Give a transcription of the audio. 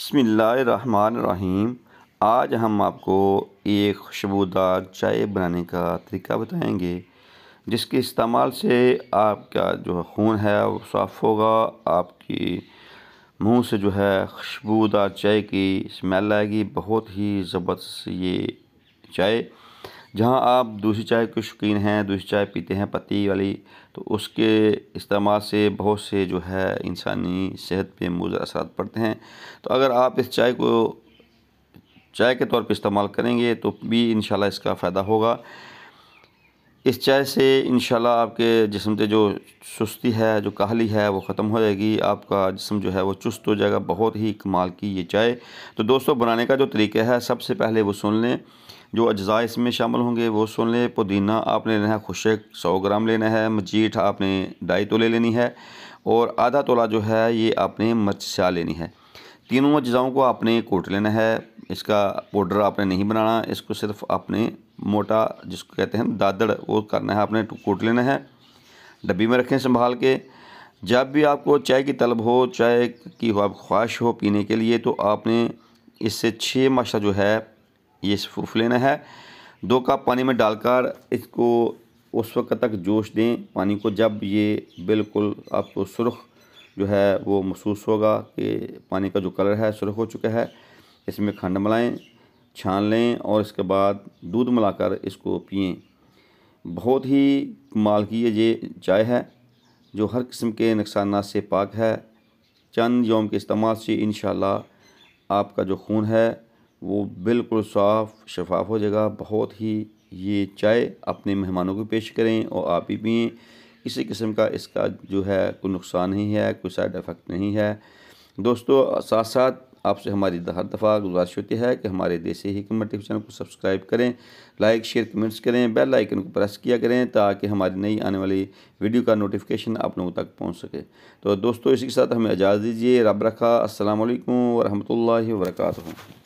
बसमीम आज हम आपको एक खुशबूदार चाय बनाने का तरीका बताएंगे जिसके इस्तेमाल से आपका जो खून है वो साफ़ होगा आपकी मुंह से जो है खुशबूदार चाय की स्मेल आएगी बहुत ही ज़बरदस्त ये चाय जहाँ आप दूसरी चाय के शौकीन हैं दूसरी चाय पीते हैं पत्ती वाली तो उसके इस्तेमाल से बहुत से जो है इंसानी सेहत पे मुजर असर पड़ते हैं तो अगर आप इस चाय को चाय के तौर पे इस्तेमाल करेंगे तो भी इन इसका फ़ायदा होगा इस चाय से इन आपके जिसम से जो सुस्ती है जो काहली है वो ख़त्म हो जाएगी आपका जिसम जो है वो चुस्त हो जाएगा बहुत ही कमाल की ये चाय तो दोस्तों बनाने का जो तरीका है सबसे पहले वो सुन लें जो अज्जा इसमें शामिल होंगे वो सुन लें पुदीना आपने लेना है खुशक सौ ग्राम लेना है मजीठ आपने ढाई तोले लेनी है और आधा तोला जो है ये आपने मरचा लेनी है तीनों अज्जाओं को आपने कोट लेना है इसका पाउडर आपने नहीं बनाना इसको सिर्फ आपने मोटा जिसको कहते हैं दादड़ वो करना है आपने कोट लेना है डब्बी में रखें संभाल के जब भी आपको चाय की तलब हो चाय की आप ख्वाहिश हो पीने के लिए तो आपने इससे छः माशा जो है ये सूफ लेना है दो कप पानी में डालकर इसको उस वक्त तक जोश दें पानी को जब ये बिल्कुल आपको सुरख जो है वो महसूस होगा कि पानी का जो कलर है सुरख हो चुका है इसमें खंड मिलाएं छान लें और इसके बाद दूध मिलाकर इसको पिएं बहुत ही कमाल की ये चाय है जो हर किस्म के नुकसान से पाक है चंद योम के इस्तेमाल से इन आपका जो खून है वो बिल्कुल साफ़ शफाफ हो जाएगा बहुत ही ये चाय अपने मेहमानों को पेश करें और आप ही पिएँ किसी किस्म का इसका जो है कोई नुकसान नहीं है कोई साइड इफ़ेक्ट नहीं है दोस्तों साथ साथ आपसे हमारी हर दफ़ा गुजारिश होती है कि हमारे देसी ही चैनल को सब्सक्राइब करें लाइक शेयर कमेंट्स करें बेल आइकन को प्रेस किया करें ताकि हमारी नई आने वाली वीडियो का नोटिफिकेशन आप लोगों तक पहुंच सके तो दोस्तों इसी के साथ हमें इजाज़ दीजिए रब रखा असल वरहमल वर्का